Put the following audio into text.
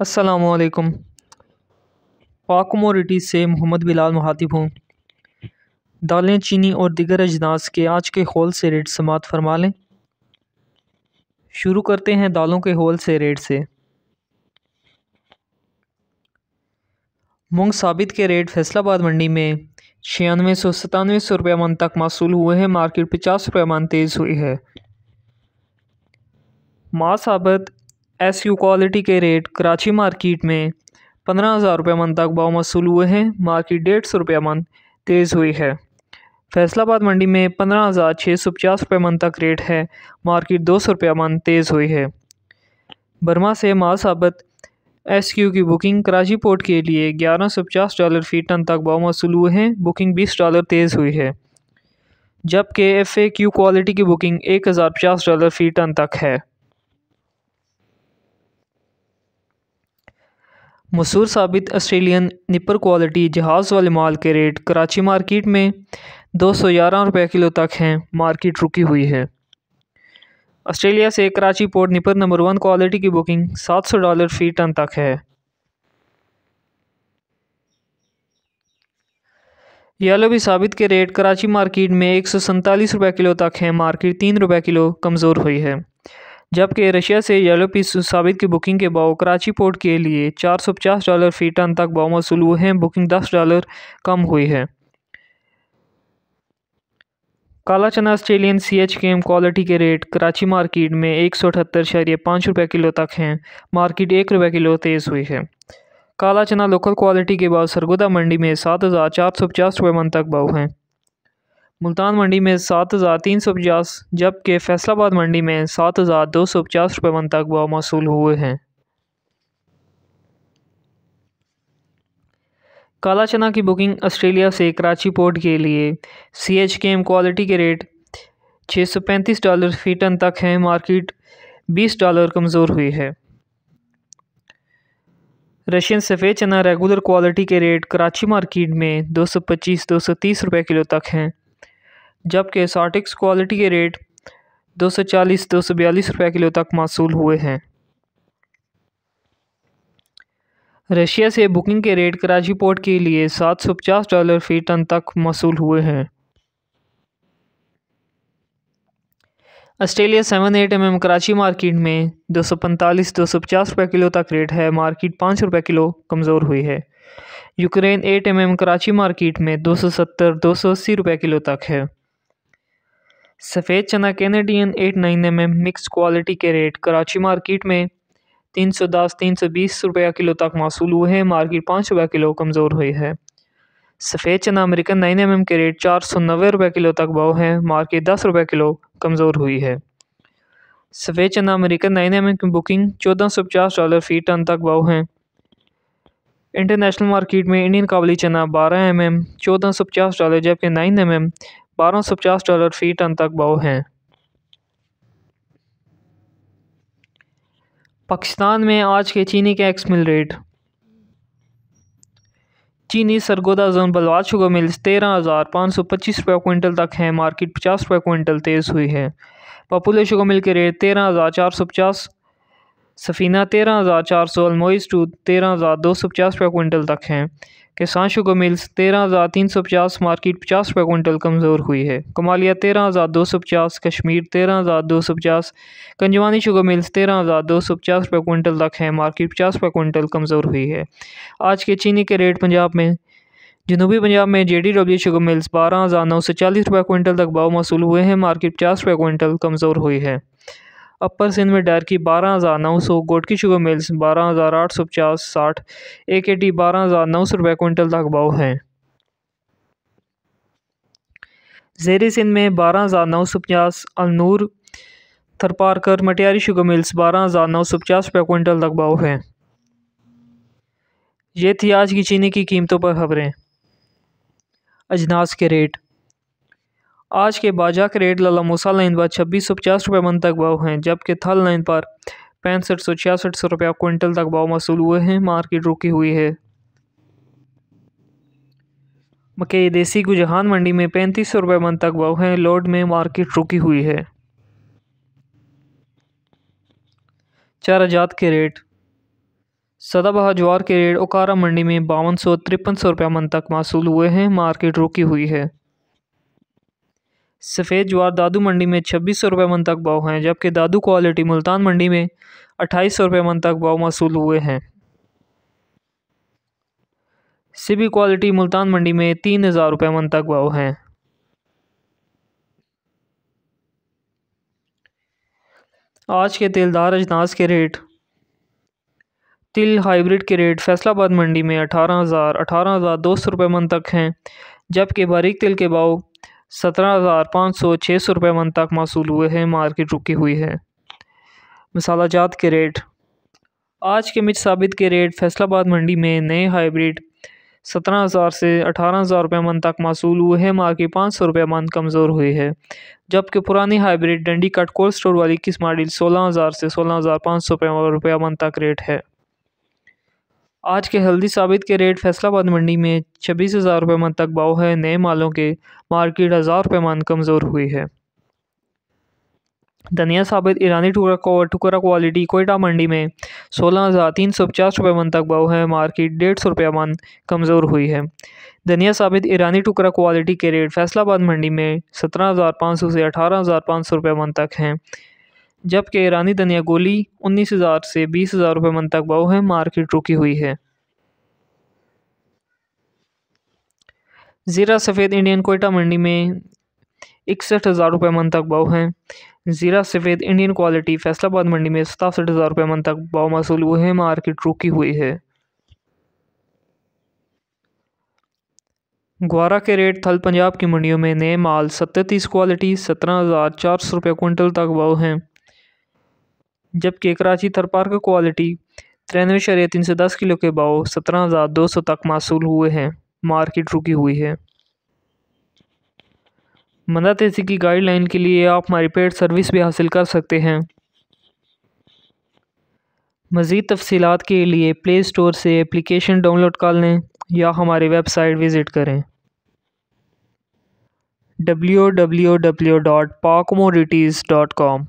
असलकम पाक कमोडिटीज़ से मोहम्मद बिलाल मुहातिब हूँ दालें चीनी और दिगर अजनास के आज के होल से रेट समात फरमा लें शुरू करते हैं दालों के होल से रेट से मूंग साबित के रेट फैसलाबाद मंडी में छियानवे सौ सतानवे सौ रुपये मन तक मासूल हुए हैं मार्केट पचास रुपये मन तेज़ हुई है माँ साबित एस यू क्वालिटी के रेट कराची मार्केट में पंद्रह हज़ार रुपये मन तक मसूल हुए हैं मार्केट डेढ़ सौ रुपये मन तेज़ हुई है फैसलाबाद मंडी में पंद्रह हज़ार छः सौ पचास रुपये मन तक रेट है मार्केट दो सौ रुपये मन तेज़ हुई है बर्मा से मासाबत एस क्यू की बुकिंग कराची पोर्ट के लिए ग्यारह सौ पचास डॉलर फ़ी टन तक मसूल हुए हैं बुकिंग बीस डॉलर तेज़ हुई है जबकि एफ़ ए क्यू क्वालिटी की बुकिंग एक हज़ार पचास डॉलर फ़ी टन तक है मसूर साबित ऑस्ट्रेलियन निपर क्वालिटी जहाज़ वाले माल के रेट कराची मार्केट में दो सौ ग्यारह रुपये किलो तक हैं मार्केट रुकी हुई है ऑस्ट्रेलिया से कराची पोर्ट निपर नंबर वन क्वालिटी की बुकिंग सात सौ डॉलर फी टन तक है यालो भी साबित के रेट कराची मार्केट में एक सौ सैंतालीस रुपये किलो तक हैं मार्केट तीन रुपये किलो कमज़ोर हुई है जबकि रशिया से येलो पीस साबित की बुकिंग के बाव कराची पोर्ट के लिए चार सौ पचास डॉलर फी टन तक बाव मौसू हुए हैं बुकिंग दस डॉलर कम हुई है काला चना Australian C H K M quality के रेट कराची मार्केट में एक सौ अठहत्तर शरिया पाँच रुपये किलो तक हैं मार्केट एक रुपये किलो तेज़ हुई है काला चना लोकल क्वालिटी के बाद सरगोदा मंडी में सात हज़ार चार सौ पचास रुपये मन तक भाव हैं मुल्तान मंडी में सात हज़ार तीन सौ पचास जबकि फैसलाबाद मंडी में सात हज़ार दो सौ पचास रुपये मन तक भाव मौसू हुए हैं काला चना की बुकिंग ऑस्ट्रेलिया से कराची पोर्ट के लिए C H K M quality के रेट छः सौ पैंतीस डॉलर फी टन तक हैं मार्केट बीस डॉलर कमज़ोर हुई है रशियन सफ़ेद चना रेगुलर क्वालिटी के रेट कराची मार्केट में दो सौ पच्चीस दो सौ तीस रुपये किलो तक हैं जबकि सार्टिक्स क्वालिटी के रेट 240 242 रुपए किलो तक मौसू हुए हैं रशिया से बुकिंग के रेट कराची पोर्ट के लिए 750 डॉलर फी टन तक मौसू हुए हैं Australia seven eight M Karachi market में 245 250 रुपए किलो तक रेट है मार्केट पाँच रुपए किलो कमज़ोर हुई है Ukraine eight M Karachi market में 270 280 रुपए किलो तक है सफ़ेद चना Canadian eight nine M M mix quality के रेट कराची मार्केट में तीन सौ दस तीन सौ बीस रुपया किलो तक मौसू हुए हैं मार्केट पाँच रुपया किलो कमज़ोर हुई है सफ़ेद चना अमेरिकन नाइन एम एम के रेट चार सौ नबे रुपये किलो तक भाव है मार्केट दस रुपये किलो कमज़ोर हुई है सफ़ेद चना अमेरिकन नाइन एम की बुकिंग चौदह सौ पचास डॉलर फी टन तक भाव है इंटरनेशनल मार्केट में इंडियन काबली चना बारह एम एम चौदह सौ पचास डॉलर जबकि नाइन एम एम बारह सौ पचास डॉलर फ़ी टन तक भाव हैं पाकिस्तान में आज के चीनी के एक्स मिल रेट चीनी सरगोदा जोन बलवाद शुगर मिल्स तेरह हज़ार पाँच सौ पच्चीस रुपये कुंटल तक हैं मार्केट पचास रुपये क्विंटल तेज़ हुई है पॉपुलर शुगर मिल के रेट तेरह हज़ार चार सौ पचास सफ़ीना तेरह हज़ार चार सौ अलमोइस टू तेरह हज़ार दो सौ पचास रुपये क्विंटल तक हैं कि सांशुको मिल्स तेरह हज़ार तीन सौ पचास मार्किट पचास रुपये कुंटल कमज़ोर हुई है कमालिया तेरह हज़ार दो सौ पचास कश्मीर तेरह हज़ार दो सौ पचास कंजवानी शुगर मिल्स तेरह हज़ार दो सौ पचास रुपये कुंटल तक है मार्किट पचास रुपये कुंटल कमज़ोर हुई है आज के चीनी के रेट पंजाब में जनूबी पंजाब में J D W sugar mills बारह हज़ार नौ सौ चालीस रुपये कुंटल तक भाव मौसू हुए हैं मार्किट पचास रुपये कुंटल कमज़ोर हुई है अपर सिंध में डायर की बारह हज़ार नौ सौ गोटकी शुगर मिल्स बारह हज़ार आठ सौ पचास साठ ए के टी बारह हज़ार नौ सौ रुपये कुंटल तक भाव है जेर सिंध में बारह हज़ार नौ सौ पचास अलनूर थरपारकर मटियारी शुगर मिल्स बारह हज़ार नौ सौ पचास रुपये कुंटल तक भाव है ये थी आज की चीनी की कीमतों पर खबरें अजनास के रेट आज के बाजा के रेट लाला मूसा लाइन पर छब्बीस सौ पचास रुपये मन तक भाव हैं जबकि थल लाइन पर पैंसठ सौ छियासठ सौ रुपया क्विंटल तक भाव मौसू हुए हैं मार्केट रुकी हुई है मकई देसी गुजहान मंडी में पैंतीस सौ रुपये मन तक भाव हैं लोड में मार्केट रुकी हुई है चारा जात के रेट सदाबहा ज्वार के रेट ओकारा मंडी में बावन सौ तिरपन सौ रुपया मन तक मौसू हुए हैं मार्केट रुकी हुई है सफ़ेद ज्वार दादू मंडी में छब्बीस सौ रुपये मन तक भाव हैं जबकि दादू क्वालिटी मुल्तान मंडी में अट्ठाईस सौ रुपये मन तक भाव मौसूल हुए हैं सिबी क्वालिटी मुल्तान मंडी में तीन हज़ार रुपये मन तक भाव हैं आज के तेलदार अजनास के रेट तिल हाइब्रिड के रेट फैसलाबाद मंडी में अठारह हज़ार अठारह हज़ार दो सौ रुपये मन तक हैं जबकि बारीक तिल के भाव सत्रह हज़ार पाँच सौ छः सौ रुपये मन तक मौसू हुए हैं मार्केट रुकी हुई है मसाला जात के रेट आज के मिच साबित के रेट फैसलाबाद मंडी में नए हाइब्रिड सत्रह हज़ार से अठारह हज़ार रुपये मन तक मौसू हुए हैं मार्केट पाँच सौ रुपये मन कमज़ोर हुई है जबकि पुरानी हाइब्रिड डंडी कट कोल्ड स्टोर वाली किस मॉडल सोलह हज़ार से सोलह हज़ार पाँच सौ रुपये मन तक रेट है आज के हल्दी साबित के रेट फैसलाबाद मंडी में छब्बीस हज़ार रुपये मन तक भाव है नए मालों के मार्केट हज़ार रुपये मन कमज़ोर हुई है धनिया साबित ईरानी टुकड़ा को टुकड़ा क्वालिटी कोयटा मंडी में सोलह हज़ार तीन सौ पचास रुपये मन तक भाव है मार्केट डेढ़ सौ रुपये मन कमज़ोर हुई है धनिया साबित ईरानी टुकड़ा क्वालिटी के रेट फैसलाबाद मंडी में सत्रह हज़ार पाँच सौ से अठारह हज़ार पाँच सौ रुपये मन तक हैं जबकि ईरानी धनिया गोली उन्नीस हज़ार से बीस हज़ार रुपये मन तक भाव है मार्केट रुकी हुई है ज़ीरा सफ़ेद इंडियन कोयटा मंडी में इकसठ हज़ार रुपये मन तक भाव है ज़ीरा सफ़ेद इंडियन क्वालिटी फैसलाबाद मंडी में सतासठ हज़ार रुपये मन तक भाव मसूल हुए हैं मार्केट रुकी हुई है ग्वारा के रेट थल पंजाब की मंडियों में नए माल सत्तीस क्वालिटी सत्रह हज़ार चार सौ रुपये कुंटल तक भाव हैं जबकि कराची थरपार का क्वालिटी तिरानवे शरीय तीन सौ दस किलो के भाव सत्रह हज़ार दो सौ तक मासूल हुए हैं मार्केट रुकी हुई है मंदा तेजी की गाइडलाइन के लिए आप हमारी पेड सर्विस भी हासिल कर सकते हैं मज़ीद तफसीत के लिए प्ले स्टोर से एप्लीकेशन डाउनलोड कर लें या हमारी वेबसाइट विज़िट करें W W W dot Pakcommodities dot com